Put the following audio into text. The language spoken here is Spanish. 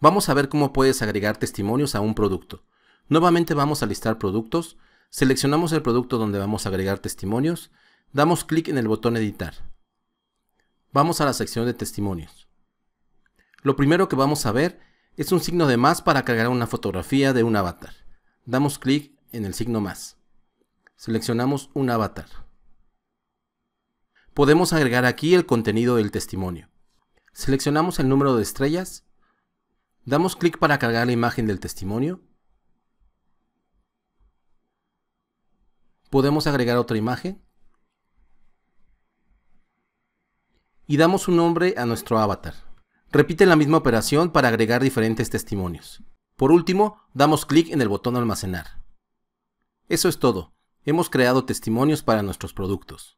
Vamos a ver cómo puedes agregar testimonios a un producto. Nuevamente vamos a listar productos, seleccionamos el producto donde vamos a agregar testimonios, damos clic en el botón editar. Vamos a la sección de testimonios. Lo primero que vamos a ver es un signo de más para cargar una fotografía de un avatar. Damos clic en el signo más. Seleccionamos un avatar. Podemos agregar aquí el contenido del testimonio. Seleccionamos el número de estrellas Damos clic para cargar la imagen del testimonio. Podemos agregar otra imagen. Y damos un nombre a nuestro avatar. Repite la misma operación para agregar diferentes testimonios. Por último, damos clic en el botón almacenar. Eso es todo. Hemos creado testimonios para nuestros productos.